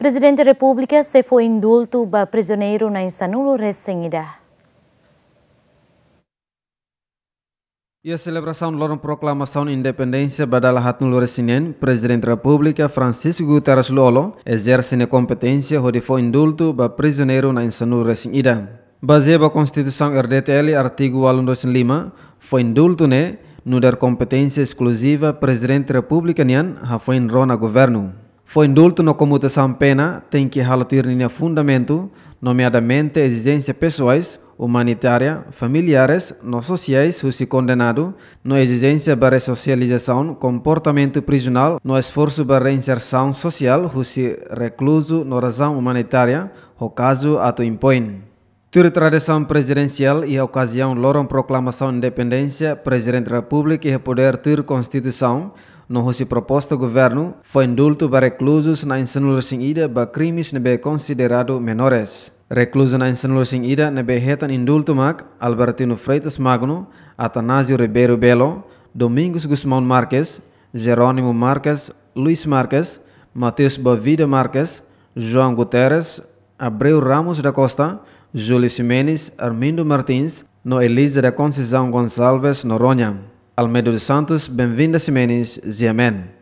Presidente da República se foi indulto para prisioneiro na Insanulo recém-ida. a celebração proclamação de independência badala hat nulu resinen, Presidente da República Francisco Guterres Lolo exerce a competência de foi indulto para prisioneiro na insanu resin ida. Baseado na Constituição RDTL, artigo 125, foi indulto né no dar competência exclusiva Presidente da República nian, ha foi enrona governo. Foi indulto na comutação pena tem que relatir linha fundamento, nomeadamente exigências pessoais, humanitária, familiares, não sociais, se condenado, no exigência para socialização, comportamento prisional, no esforço para inserção social, se recluso, na razão humanitária, o caso ato impõe. Tur tradição presidencial e a ocasião loram proclamação de independência, presidente da república e poder ter constituição, no Nohosi proposta governo foi indulto para reclusos na insenlor sin ida ba crimes nebe considerado menores. Recluso na insenlor sin ida nebe hetan indulto mak Albertino Freitas Magno, Atanásio Ribeiro Belo, Domingos Guzmão Marques, Jerônimo Marques, Luiz Marques, Matheus Bovida Marques, João Guterres, Abreu Ramos da Costa, Júlio Ximenes, Armindo Martins, Elisa da Conceição Gonçalves Noronha. Almeida dos Santos, Benvinda Simenes, Ziamen.